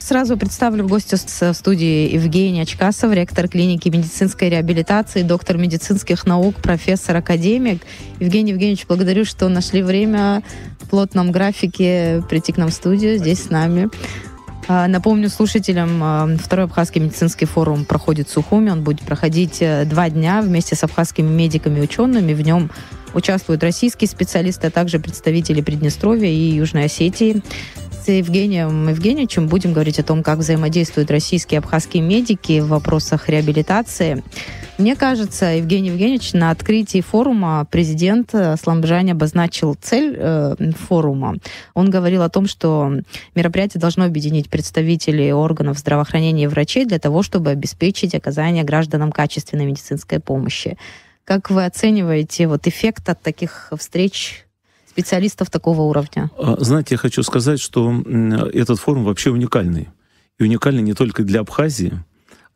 Сразу представлю в гости в студии Евгения Очкасов, ректор клиники медицинской реабилитации, доктор медицинских наук, профессор-академик. Евгений Евгеньевич, благодарю, что нашли время в плотном графике прийти к нам в студию здесь с нами. А, напомню слушателям, а, второй Абхазский медицинский форум проходит в Сухуми. Он будет проходить э, два дня вместе с абхазскими медиками и учеными. В нем участвуют российские специалисты, а также представители Приднестровья и Южной Осетии с Евгением Евгеньевичем будем говорить о том, как взаимодействуют российские и абхазские медики в вопросах реабилитации. Мне кажется, Евгений Евгеньевич на открытии форума президент э, Сламбжани обозначил цель э, форума. Он говорил о том, что мероприятие должно объединить представителей органов здравоохранения и врачей для того, чтобы обеспечить оказание гражданам качественной медицинской помощи. Как вы оцениваете вот эффект от таких встреч специалистов такого уровня? А, знаете, я хочу сказать, что этот форум вообще уникальный. И уникальный не только для Абхазии,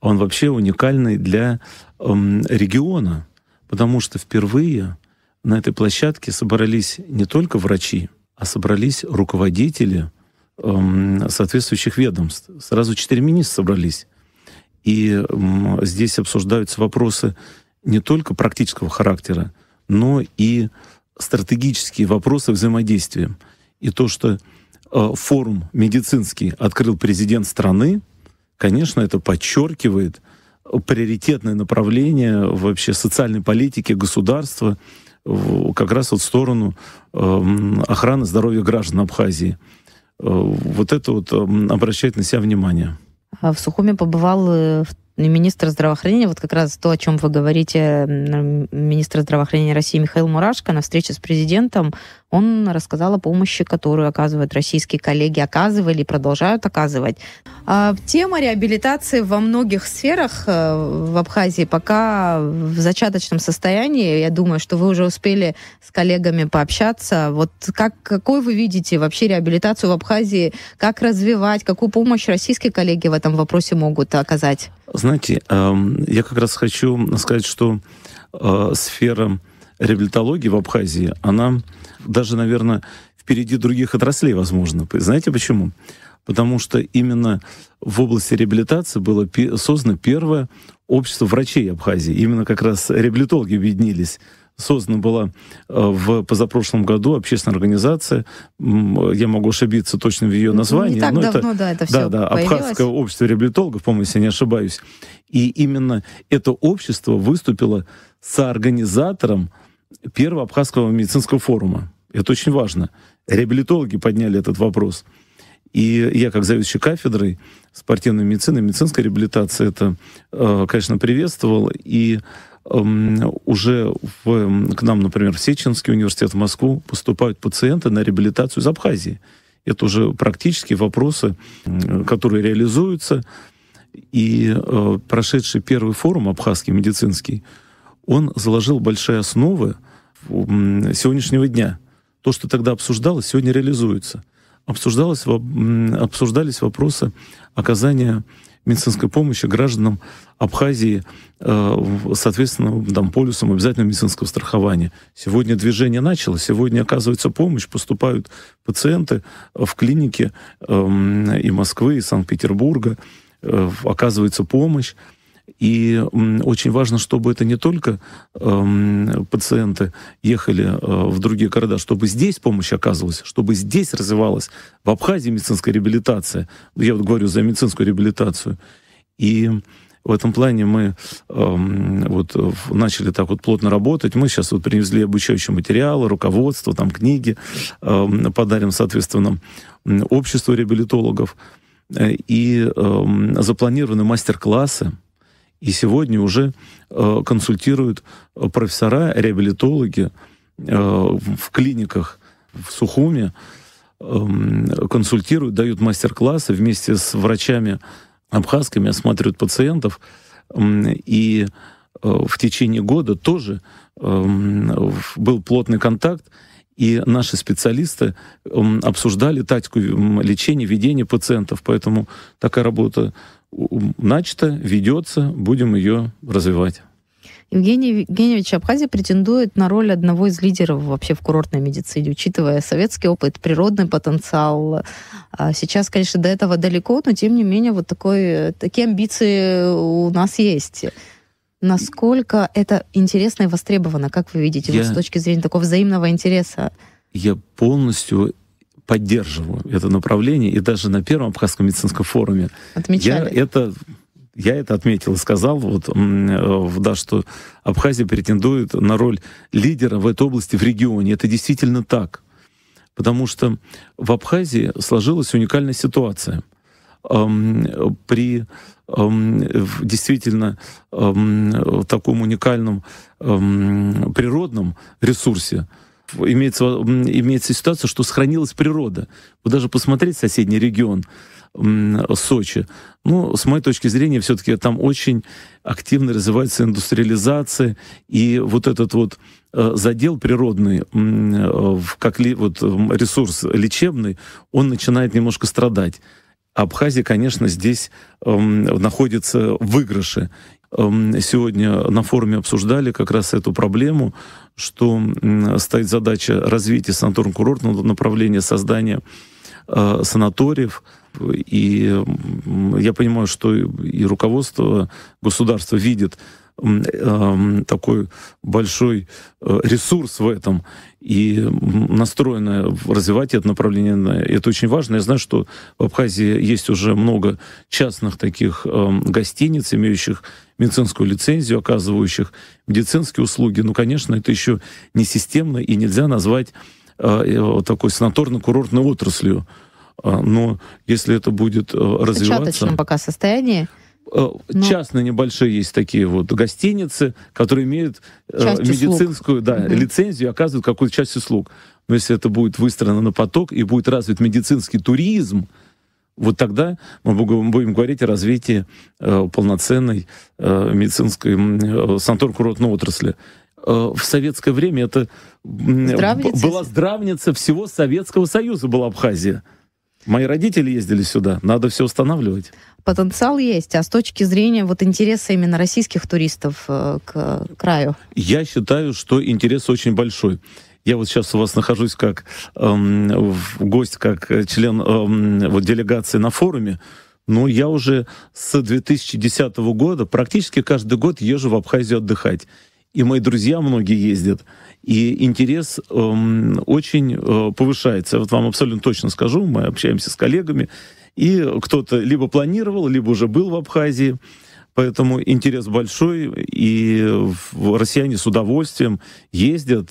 а он вообще уникальный для региона, потому что впервые на этой площадке собрались не только врачи, а собрались руководители соответствующих ведомств. Сразу четыре министра собрались. И здесь обсуждаются вопросы не только практического характера, но и стратегические вопросы взаимодействия. И то, что э, форум медицинский открыл президент страны, конечно, это подчеркивает э, приоритетное направление вообще социальной политики государства как раз вот в сторону э, охраны здоровья граждан Абхазии. Э, вот это вот эм, обращает на себя внимание. А в Сухуме побывал э, в министр здравоохранения, вот как раз то, о чем вы говорите, министр здравоохранения России Михаил Мурашко на встрече с президентом он рассказал о помощи, которую оказывают российские коллеги, оказывали и продолжают оказывать. А, тема реабилитации во многих сферах э, в Абхазии пока в зачаточном состоянии. Я думаю, что вы уже успели с коллегами пообщаться. Вот как, какой вы видите вообще реабилитацию в Абхазии? Как развивать? Какую помощь российские коллеги в этом вопросе могут оказать? Знаете, эм, я как раз хочу сказать, что э, сфера реабилитология в Абхазии, она даже, наверное, впереди других отраслей, возможно. Знаете почему? Потому что именно в области реабилитации было создано первое общество врачей Абхазии. Именно как раз реабилитологи объединились создана была э, в позапрошлом году общественная организация, я могу ошибиться точно в ее ну, названии. Не так но давно, это, да, это все Да, да, Абхазское общество реабилитологов, по-моему, если я не ошибаюсь. И именно это общество выступило соорганизатором первого Абхазского медицинского форума. Это очень важно. Реабилитологи подняли этот вопрос. И я, как заведующий кафедрой спортивной медицины, медицинской реабилитации, это, э, конечно, приветствовал. И эм, уже в, эм, к нам, например, в Сеченский университет в Москву поступают пациенты на реабилитацию из Абхазии. Это уже практические вопросы, которые реализуются. И э, прошедший первый форум абхазский медицинский – он заложил большие основы сегодняшнего дня. То, что тогда обсуждалось, сегодня реализуется. Обсуждалось, обсуждались вопросы оказания медицинской помощи гражданам Абхазии, э, соответственно, там, полюсом обязательного медицинского страхования. Сегодня движение началось, сегодня оказывается помощь, поступают пациенты в клинике эм, и Москвы, и Санкт-Петербурга, э, оказывается помощь. И очень важно, чтобы это не только э, пациенты ехали э, в другие города, чтобы здесь помощь оказывалась, чтобы здесь развивалась в Абхазии медицинская реабилитация. Я вот говорю за медицинскую реабилитацию. И в этом плане мы э, вот начали так вот плотно работать. Мы сейчас вот привезли обучающие материалы, руководство, там книги э, подарим, соответственно, обществу реабилитологов. Э, и э, запланированы мастер-классы и сегодня уже э, консультируют э, профессора, реабилитологи э, в клиниках в Сухуме, э, эм, консультируют, дают мастер-классы вместе с врачами абхазскими, осматривают пациентов. Эм, и э, в течение года тоже эм, был плотный контакт, и наши специалисты обсуждали тактику лечения, ведения пациентов. Поэтому такая работа начато, ведется, будем ее развивать. Евгений Евгеньевич Абхазия претендует на роль одного из лидеров вообще в курортной медицине, учитывая советский опыт, природный потенциал. А сейчас, конечно, до этого далеко, но тем не менее вот такой, такие амбиции у нас есть. Насколько это интересно и востребовано, как вы видите, ну, я, вот с точки зрения такого взаимного интереса? Я полностью поддерживаю это направление, и даже на первом Абхазском медицинском форуме Отмечали. я это я это отметил и сказал, вот, э, да, что Абхазия претендует на роль лидера в этой области в регионе. Это действительно так. Потому что в Абхазии сложилась уникальная ситуация. При действительно таком уникальном природном ресурсе, имеется, имеется ситуация, что сохранилась природа. Вы даже посмотреть соседний регион, Сочи. Ну, с моей точки зрения, все-таки там очень активно развивается индустриализация, и вот этот вот э, задел природный, э, как ли, вот э, ресурс лечебный, он начинает немножко страдать. Абхазия, конечно, здесь э, находится в выигрыше. Эм, сегодня на форуме обсуждали как раз эту проблему, что стоит задача развития санаторно-курортного направления, создания э, санаториев. И я понимаю, что и руководство государства видит эм, такой большой э, ресурс в этом и настроено развивать это направление. Э, это очень важно. Я знаю, что в Абхазии есть уже много частных таких эм, гостиниц, имеющих медицинскую лицензию оказывающих медицинские услуги. Ну, конечно, это еще не системно и нельзя назвать э, э такой санаторно-курортной отраслью. А, но если это будет э, развиваться... В пока состоянии. Э, но... Ну. Частные небольшие есть такие вот гостиницы, которые имеют часть медицинскую услуг. да, угу. лицензию оказывают какую-то часть услуг. Но если это будет выстроено на поток и будет развит медицинский туризм, угу вот тогда мы будем говорить о развитии э, полноценной э, медицинской э, санаторно-курортной отрасли. Э, в советское время это здравница. была здравница всего Советского Союза, была Абхазия. Мои родители ездили сюда, надо все устанавливать. Потенциал есть, а с точки зрения вот интереса именно российских туристов к краю? Я считаю, что интерес очень большой. Я вот сейчас у вас нахожусь как эм, гость, как э, член эм, вот делегации на форуме. Но ну, я уже с 2010 года практически каждый год езжу в Абхазию отдыхать. И мои друзья многие ездят. И интерес эм, очень э, повышается. Вот вам абсолютно точно скажу, мы общаемся с коллегами. И кто-то либо планировал, либо уже был в Абхазии. Поэтому интерес большой, и россияне с удовольствием ездят,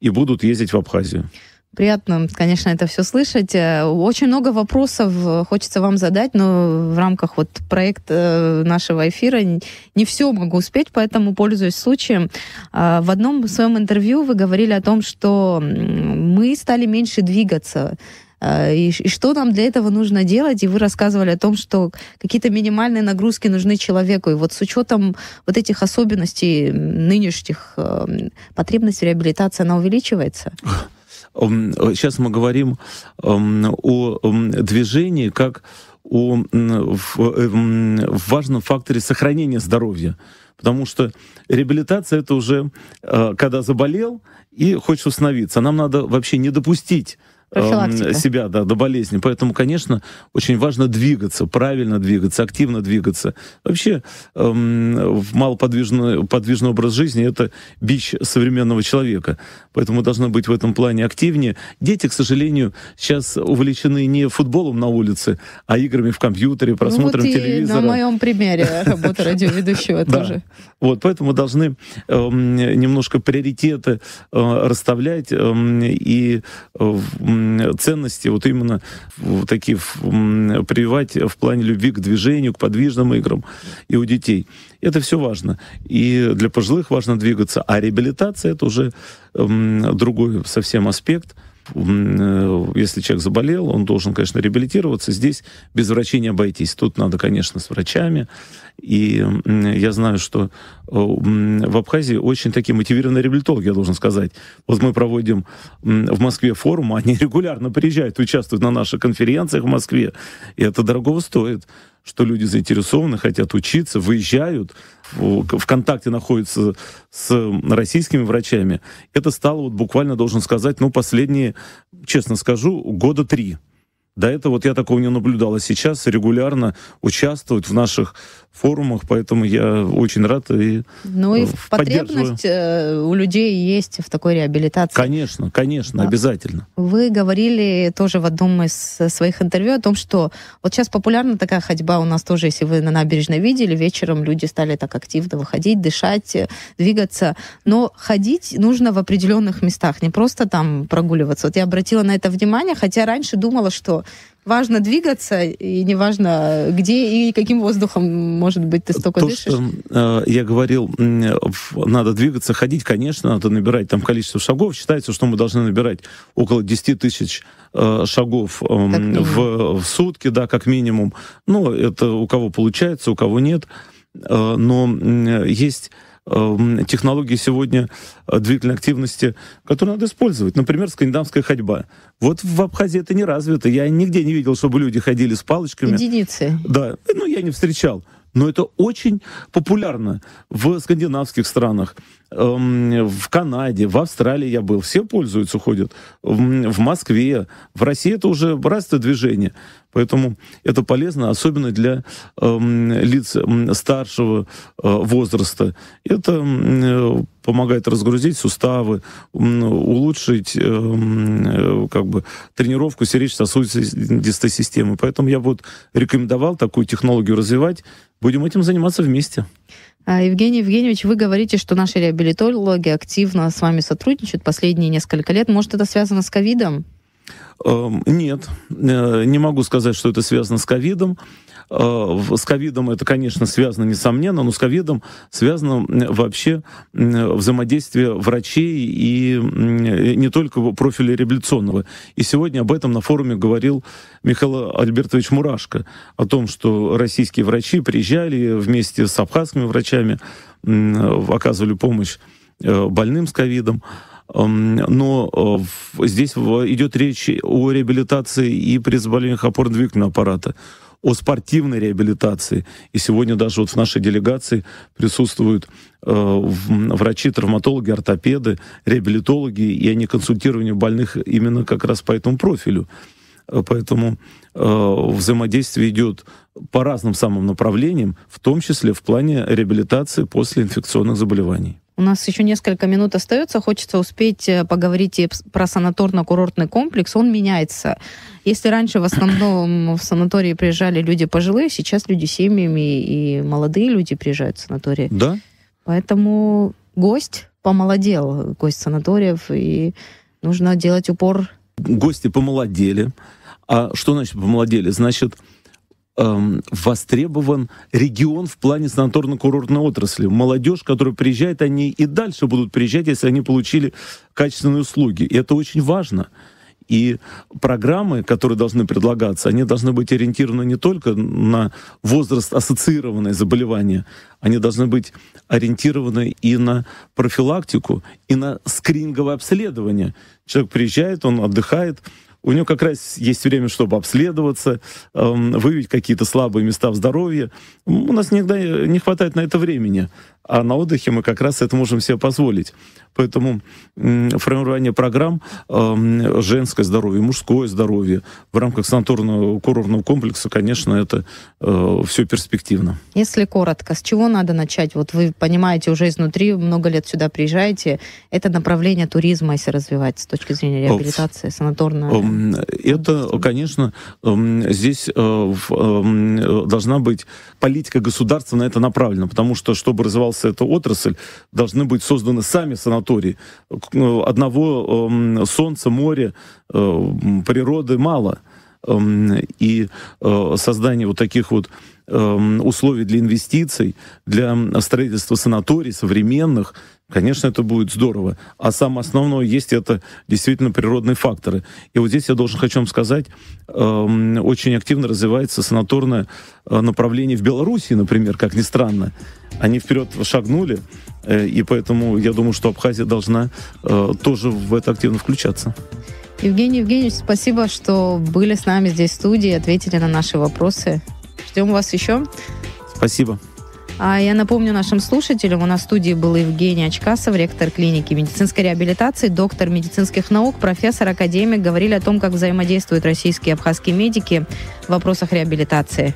и будут ездить в Абхазию. Приятно, конечно, это все слышать. Э, очень много вопросов э, хочется вам задать, но в рамках вот проекта э, нашего эфира не все могу успеть, поэтому пользуюсь случаем. А, в одном своем интервью вы говорили о том, что мы стали меньше двигаться Э, и, и что нам для этого нужно делать. И вы рассказывали о том, что какие-то минимальные нагрузки нужны человеку. И вот с учетом вот этих особенностей нынешних, э, потребность в реабилитации, она увеличивается? Сейчас мы говорим о движении как о эм, важном факторе сохранения здоровья. Потому что реабилитация это уже э, когда заболел и хочешь установиться. Нам надо вообще не допустить Эм, себя да, до болезни. Поэтому, конечно, очень важно двигаться, правильно двигаться, активно двигаться. Вообще, эм, малоподвижный подвижный образ жизни — это бич современного человека. Поэтому должно быть в этом плане активнее. Дети, к сожалению, сейчас увлечены не футболом на улице, а играми в компьютере, просмотром ну, вот телевизора. на моем примере работа радиоведущего тоже. Вот, поэтому должны эм, немножко приоритеты э, расставлять эм, и э, ценности вот именно такие прививать в плане любви к движению, к подвижным играм и у детей. Это все важно. И для пожилых важно двигаться. А реабилитация — это уже другой совсем аспект — Э, если человек заболел, он должен, конечно, реабилитироваться. Здесь без врачей не обойтись. Тут надо, конечно, с врачами. И э, я знаю, что э, в Абхазии очень такие мотивированные реабилитологи, я должен сказать. Вот мы проводим в Москве форум, они регулярно приезжают, участвуют на наших конференциях в Москве. И это дорого стоит что люди заинтересованы, хотят учиться, выезжают, в контакте находятся с российскими врачами. Это стало вот буквально, должен сказать, ну, последние, честно скажу, года три. До этого вот я такого не наблюдала. сейчас регулярно участвуют в наших форумах, поэтому я очень рад и Ну и э, потребность э, у людей есть в такой реабилитации. Конечно, конечно, да. обязательно. Вы говорили тоже в одном из э, своих интервью о том, что вот сейчас популярна такая ходьба у нас тоже, если вы на набережной видели, вечером люди стали так активно выходить, дышать, двигаться. Но ходить нужно в определенных местах, не просто там прогуливаться. Вот я обратила на это внимание, хотя раньше думала, что важно двигаться, и неважно, где и каким воздухом, может быть, ты столько То, дышишь. Что, э, я говорил, надо двигаться, ходить, конечно, надо набирать там количество шагов. Считается, что мы должны набирать около 10 тысяч э, шагов эм, в, в сутки, да, как минимум. Ну, это у кого получается, у кого нет. Э, но есть Эм, технологии сегодня э, двигательной активности, которые надо использовать. Например, скандинавская ходьба. Вот в Абхазии это не развито. Я нигде не видел, чтобы люди ходили с палочками. Единицы. Да. Ну, я не встречал. Но это очень популярно в скандинавских странах, эм, в Канаде, в Австралии я был. Все пользуются, ходят. В Москве, в России это уже братство движения. Поэтому это полезно, особенно для э, лиц эм, старшего э, возраста. Это э, помогает разгрузить суставы, улучшить эм, э, как бы, тренировку сердечно-сосудистой системы. Поэтому я вот рекомендовал такую технологию развивать. Будем этим заниматься вместе. А, Евгений Евгеньевич, вы говорите, что наши реабилитологи активно с вами сотрудничают последние несколько лет. Может, это связано с ковидом? Эм, нет, э, не могу сказать, что это связано с ковидом. Э, с ковидом это, конечно, связано, несомненно, но с ковидом связано вообще взаимодействие врачей и не только профиля реабилитационного. И сегодня об этом на форуме говорил Михаил Альбертович Мурашко, о том, что российские врачи приезжали вместе с абхазскими врачами, оказывали помощь э, больным с ковидом. Эм, но э, здесь идет речь о реабилитации и при заболеваниях опорно-двигательного аппарата о спортивной реабилитации. И сегодня даже вот в нашей делегации присутствуют э, врачи, травматологи, ортопеды, реабилитологи, и они консультируют больных именно как раз по этому профилю. Э, поэтому э, взаимодействие идет по разным самым направлениям, в том числе в плане реабилитации после инфекционных заболеваний. У нас еще несколько минут остается. Хочется успеть э, поговорить и про санаторно-курортный комплекс. Он меняется. Если раньше в основном в санатории приезжали люди пожилые, сейчас люди семьями и молодые люди приезжают в санатории. Да. Поэтому гость помолодел, гость санаториев, и нужно делать упор. Гости помолодели. А что значит помолодели? Значит, эм, востребован регион в плане санаторно-курортной отрасли. Молодежь, которая приезжает, они и дальше будут приезжать, если они получили качественные услуги. И это очень важно. И программы, которые должны предлагаться, они должны быть ориентированы не только на возраст ассоциированные заболевания, они должны быть ориентированы и на профилактику, и на скрининговое обследование. Человек приезжает, он отдыхает, у него как раз есть время, чтобы обследоваться, эм, выявить какие-то слабые места в здоровье. У нас никогда не хватает на это времени а на отдыхе мы как раз это можем себе позволить. Поэтому формирование программ э, женское здоровье, мужское здоровье в рамках санаторно курортного комплекса, конечно, это э, все перспективно. Если коротко, с чего надо начать? Вот вы понимаете уже изнутри, много лет сюда приезжаете. Это направление туризма, если развивать с точки зрения реабилитации санаторно эм, Это, конечно, эм, здесь э, должна быть политика государства на это направлена, потому что, чтобы развивался развиваться эта отрасль, должны быть созданы сами санатории. Ну, одного э, солнца, моря, э, природы мало. Э, и э, создание вот таких вот условий для инвестиций, для строительства санаторий современных, конечно, это будет здорово. А самое основное есть это действительно природные факторы. И вот здесь я должен хочу вам сказать, очень активно развивается санаторное э, направление в Беларуси, например, как ни странно они вперед шагнули, э, и поэтому я думаю, что Абхазия должна э, тоже в это активно включаться. Евгений Евгеньевич, спасибо, что были с нами здесь в студии, ответили на наши вопросы. Ждем вас еще. Спасибо. А я напомню нашим слушателям, у нас в студии был Евгений Очкасов, ректор клиники медицинской реабилитации, доктор медицинских наук, профессор, академик. Говорили о том, как взаимодействуют российские и абхазские медики в вопросах реабилитации.